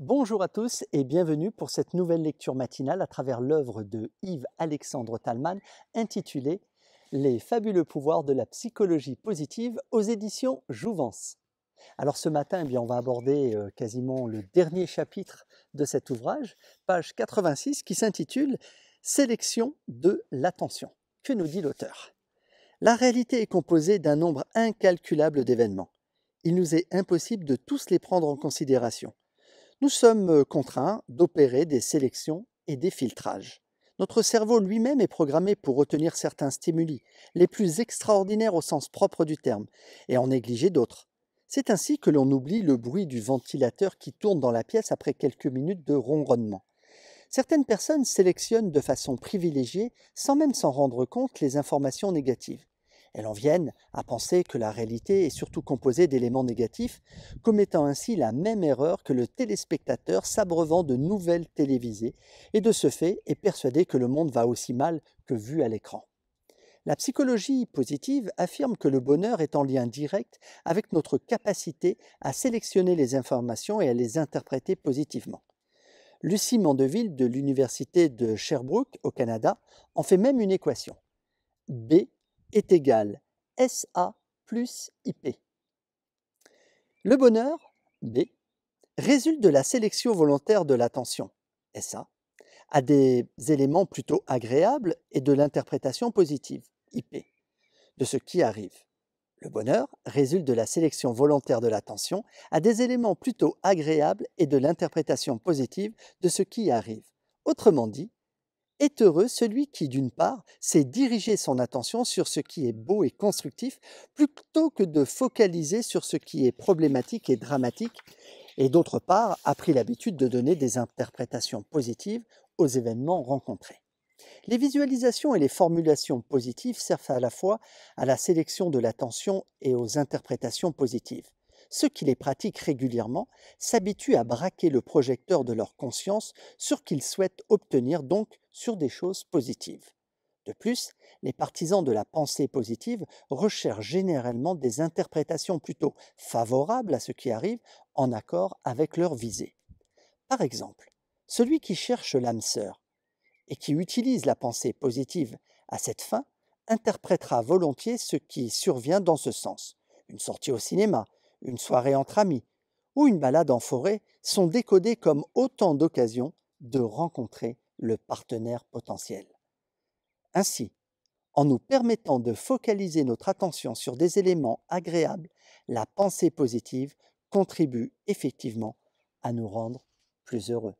Bonjour à tous et bienvenue pour cette nouvelle lecture matinale à travers l'œuvre de Yves-Alexandre Talman intitulée Les fabuleux pouvoirs de la psychologie positive aux éditions Jouvence. Alors ce matin, eh bien, on va aborder quasiment le dernier chapitre de cet ouvrage, page 86, qui s'intitule Sélection de l'attention. Que nous dit l'auteur La réalité est composée d'un nombre incalculable d'événements. Il nous est impossible de tous les prendre en considération. Nous sommes contraints d'opérer des sélections et des filtrages. Notre cerveau lui-même est programmé pour retenir certains stimuli, les plus extraordinaires au sens propre du terme, et en négliger d'autres. C'est ainsi que l'on oublie le bruit du ventilateur qui tourne dans la pièce après quelques minutes de ronronnement. Certaines personnes sélectionnent de façon privilégiée, sans même s'en rendre compte, les informations négatives. Elles en viennent à penser que la réalité est surtout composée d'éléments négatifs, commettant ainsi la même erreur que le téléspectateur s'abreuvant de nouvelles télévisées, et de ce fait est persuadé que le monde va aussi mal que vu à l'écran. La psychologie positive affirme que le bonheur est en lien direct avec notre capacité à sélectionner les informations et à les interpréter positivement. Lucie Mandeville de l'Université de Sherbrooke au Canada en fait même une équation. B est égal SA plus IP. Le bonheur, B, résulte de la sélection volontaire de l'attention, SA, à des éléments plutôt agréables et de l'interprétation positive, IP, de ce qui arrive. Le bonheur résulte de la sélection volontaire de l'attention à des éléments plutôt agréables et de l'interprétation positive de ce qui arrive. Autrement dit, est heureux celui qui, d'une part, sait diriger son attention sur ce qui est beau et constructif, plutôt que de focaliser sur ce qui est problématique et dramatique, et d'autre part, a pris l'habitude de donner des interprétations positives aux événements rencontrés. Les visualisations et les formulations positives servent à la fois à la sélection de l'attention et aux interprétations positives. Ceux qui les pratiquent régulièrement s'habituent à braquer le projecteur de leur conscience sur qu'ils souhaitent obtenir, donc sur des choses positives. De plus, les partisans de la pensée positive recherchent généralement des interprétations plutôt favorables à ce qui arrive en accord avec leur visée. Par exemple, celui qui cherche l'âme sœur et qui utilise la pensée positive à cette fin interprétera volontiers ce qui survient dans ce sens. Une sortie au cinéma, une soirée entre amis ou une balade en forêt sont décodées comme autant d'occasions de rencontrer le partenaire potentiel. Ainsi, en nous permettant de focaliser notre attention sur des éléments agréables, la pensée positive contribue effectivement à nous rendre plus heureux.